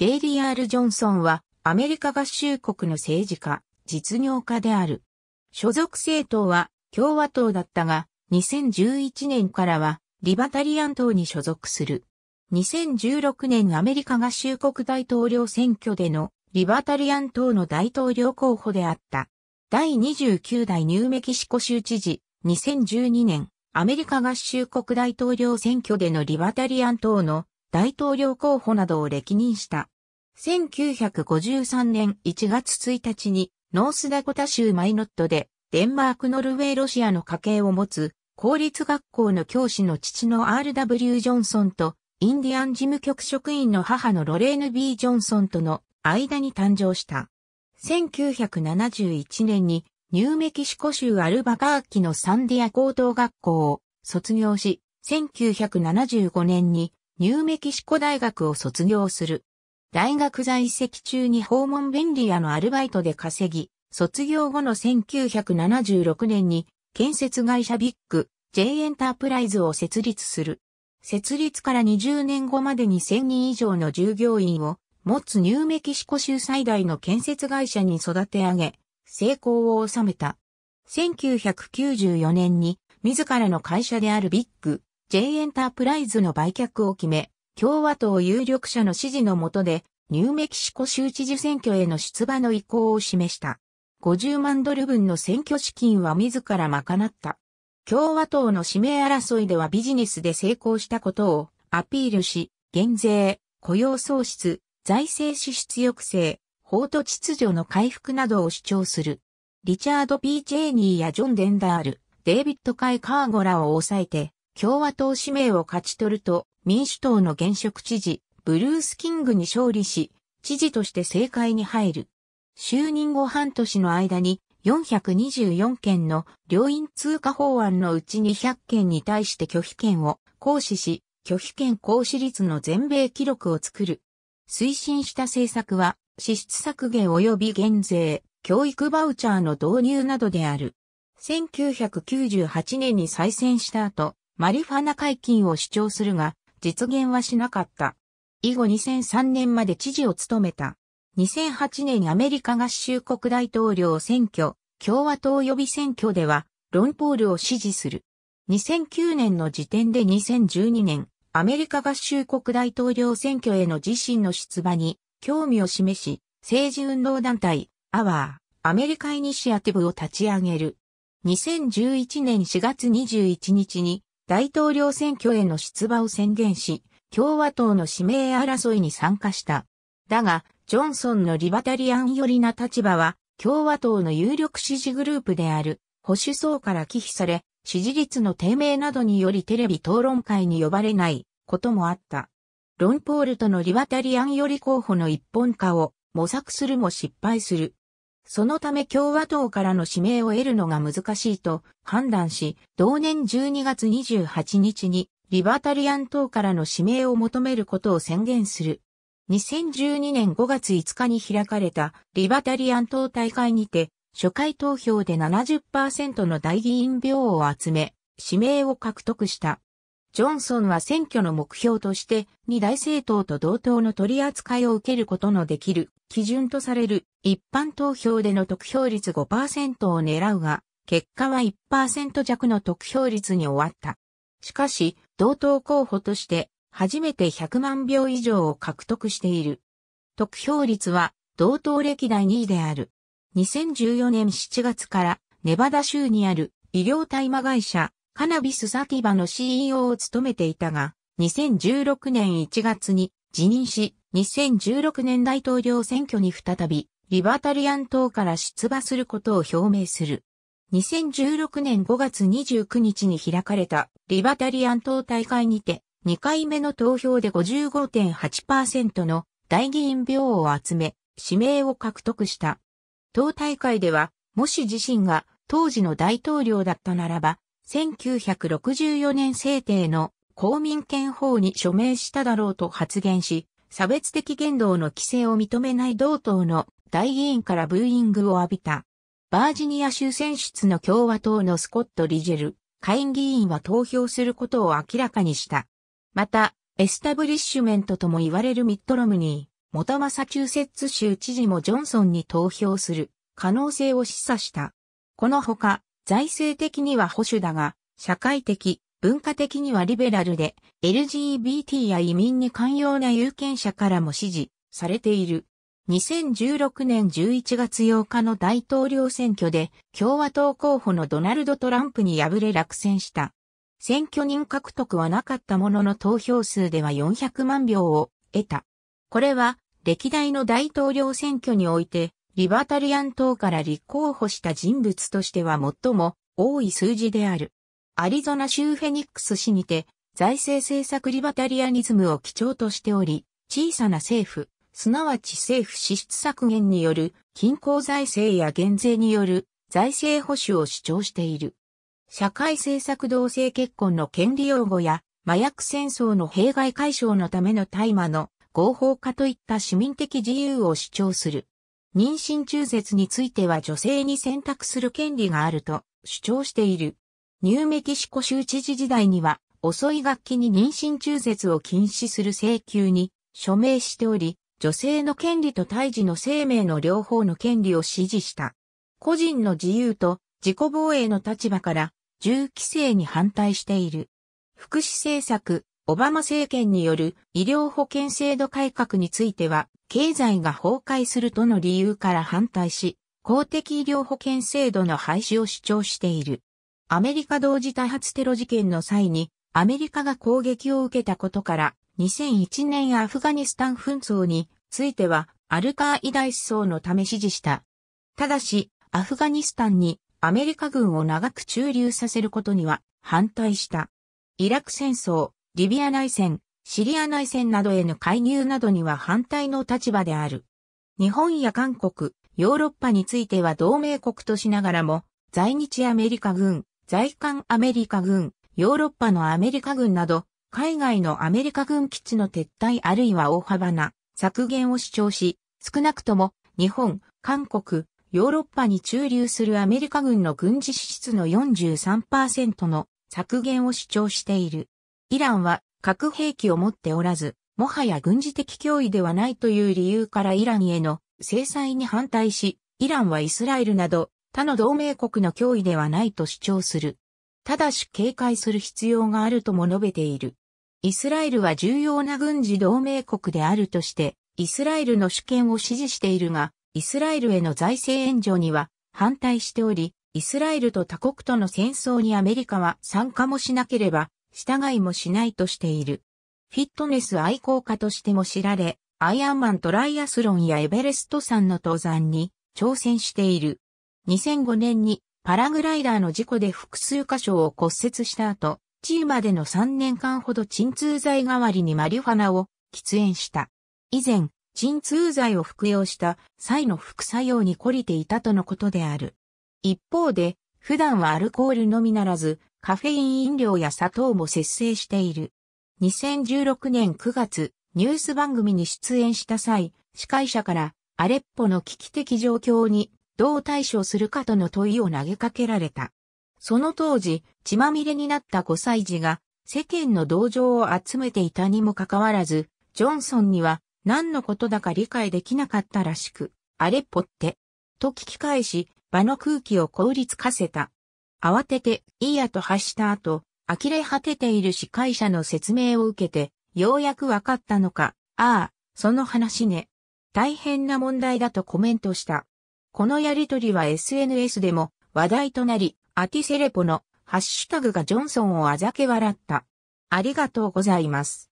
ゲイリー・アール・ジョンソンはアメリカ合衆国の政治家、実業家である。所属政党は共和党だったが、2011年からはリバタリアン党に所属する。2016年アメリカ合衆国大統領選挙でのリバタリアン党の大統領候補であった。第29代ニューメキシコ州知事、2012年、アメリカ合衆国大統領選挙でのリバタリアン党の大統領候補などを歴任した。1953年1月1日にノースダコタ州マイノットでデンマークノルウェーロシアの家系を持つ公立学校の教師の父の RW ジョンソンとインディアン事務局職員の母のロレーヌ・ B・ ジョンソンとの間に誕生した。1971年にニューメキシコ州アルバカーキのサンディア高等学校を卒業し、1975年にニューメキシコ大学を卒業する。大学在籍中に訪問便利屋のアルバイトで稼ぎ、卒業後の1976年に建設会社ビッグ J エンタープライズを設立する。設立から20年後までに1000人以上の従業員を持つニューメキシコ州最大の建設会社に育て上げ、成功を収めた。1994年に自らの会社であるビッグ J エンタープライズの売却を決め、共和党有力者の支持のもとで、ニューメキシコ州知事選挙への出馬の意向を示した。50万ドル分の選挙資金は自ら賄った。共和党の指名争いではビジネスで成功したことをアピールし、減税、雇用創出、財政支出抑制、法と秩序の回復などを主張する。リチャード・ P・ ー・ジェーニーやジョン・デンダール、デイビッド・カイ・カーゴラを抑えて、共和党指名を勝ち取ると、民主党の現職知事、ブルース・キングに勝利し、知事として政界に入る。就任後半年の間に424件の両院通過法案のうち200件に対して拒否権を行使し、拒否権行使率の全米記録を作る。推進した政策は、支出削減及び減税、教育バウチャーの導入などである。1998年に再選した後、マリファナ解禁を主張するが、実現はしなかった。以後2003年まで知事を務めた。2008年アメリカ合衆国大統領選挙、共和党予備選挙では、ロンポールを支持する。2009年の時点で2012年、アメリカ合衆国大統領選挙への自身の出馬に興味を示し、政治運動団体、アワー、アメリカイニシアティブを立ち上げる。2011年4月21日に大統領選挙への出馬を宣言し、共和党の指名争いに参加した。だが、ジョンソンのリバタリアン寄りな立場は、共和党の有力支持グループである、保守層から忌避され、支持率の低迷などによりテレビ討論会に呼ばれないこともあった。ロンポールとのリバタリアン寄り候補の一本化を模索するも失敗する。そのため共和党からの指名を得るのが難しいと判断し、同年12月28日にリバタリアン党からの指名を求めることを宣言する。2012年5月5日に開かれたリバタリアン党大会にて、初回投票で70%の大議員票を集め、指名を獲得した。ジョンソンは選挙の目標として、二大政党と同等の取り扱いを受けることのできる基準とされる一般投票での得票率5%を狙うが、結果は1%弱の得票率に終わった。しかし、同等候補として初めて100万票以上を獲得している。得票率は同等歴代2位である。2014年7月からネバダ州にある医療大麻会社カナビスサティバの CEO を務めていたが、2016年1月に辞任し、2016年大統領選挙に再び、リバタリアン党から出馬することを表明する。2016年5月29日に開かれたリバタリアン党大会にて、2回目の投票で55.8%の大議員票を集め、指名を獲得した。党大会では、もし自身が当時の大統領だったならば、1964年制定の公民権法に署名しただろうと発言し、差別的言動の規制を認めない同党の大議員からブーイングを浴びた。バージニア州選出の共和党のスコット・リジェル、下院議員は投票することを明らかにした。また、エスタブリッシュメントとも言われるミッドロムニー、元マサチューセッツ州知事もジョンソンに投票する可能性を示唆した。このほか、財政的には保守だが、社会的、文化的にはリベラルで、LGBT や移民に寛容な有権者からも支持されている。2016年11月8日の大統領選挙で共和党候補のドナルド・トランプに敗れ落選した。選挙人獲得はなかったものの投票数では400万票を得た。これは歴代の大統領選挙においてリバタリアン党から立候補した人物としては最も多い数字である。アリゾナ州フェニックス市にて、財政政策リバタリアニズムを基調としており、小さな政府、すなわち政府支出削減による均衡財政や減税による財政保守を主張している。社会政策同性結婚の権利擁護や麻薬戦争の弊害解消のための大麻の合法化といった市民的自由を主張する。妊娠中絶については女性に選択する権利があると主張している。ニューメキシコ州知事時代には、遅い楽器に妊娠中絶を禁止する請求に署名しており、女性の権利と胎児の生命の両方の権利を支持した。個人の自由と自己防衛の立場から銃規制に反対している。福祉政策、オバマ政権による医療保険制度改革については、経済が崩壊するとの理由から反対し、公的医療保険制度の廃止を主張している。アメリカ同時多発テロ事件の際にアメリカが攻撃を受けたことから2001年アフガニスタン紛争についてはアルカーイダイ思想のため支持した。ただし、アフガニスタンにアメリカ軍を長く駐留させることには反対した。イラク戦争、リビア内戦、シリア内戦などへの介入などには反対の立場である。日本や韓国、ヨーロッパについては同盟国としながらも、在日アメリカ軍、在韓アメリカ軍、ヨーロッパのアメリカ軍など、海外のアメリカ軍基地の撤退あるいは大幅な削減を主張し、少なくとも日本、韓国、ヨーロッパに駐留するアメリカ軍の軍事支出の43%の削減を主張している。イランは核兵器を持っておらず、もはや軍事的脅威ではないという理由からイランへの制裁に反対し、イランはイスラエルなど他の同盟国の脅威ではないと主張する。ただし警戒する必要があるとも述べている。イスラエルは重要な軍事同盟国であるとして、イスラエルの主権を支持しているが、イスラエルへの財政援助には反対しており、イスラエルと他国との戦争にアメリカは参加もしなければ、従いもしないとしている。フィットネス愛好家としても知られ、アイアンマントライアスロンやエベレスト山の登山に挑戦している。2005年にパラグライダーの事故で複数箇所を骨折した後、チーまでの3年間ほど鎮痛剤代わりにマリファナを喫煙した。以前、鎮痛剤を服用した際の副作用に懲りていたとのことである。一方で、普段はアルコールのみならず、カフェイン飲料や砂糖も節制している。2016年9月、ニュース番組に出演した際、司会者からアレッポの危機的状況にどう対処するかとの問いを投げかけられた。その当時、血まみれになった5歳児が世間の同情を集めていたにもかかわらず、ジョンソンには何のことだか理解できなかったらしく、あれっぽって、と聞き返し、場の空気を凍りつかせた。慌てて、いいやと発した後、呆れ果てている司会者の説明を受けて、ようやくわかったのか、ああ、その話ね。大変な問題だとコメントした。このやりとりは SNS でも話題となり、アティセレポのハッシュタグがジョンソンをあざけ笑った。ありがとうございます。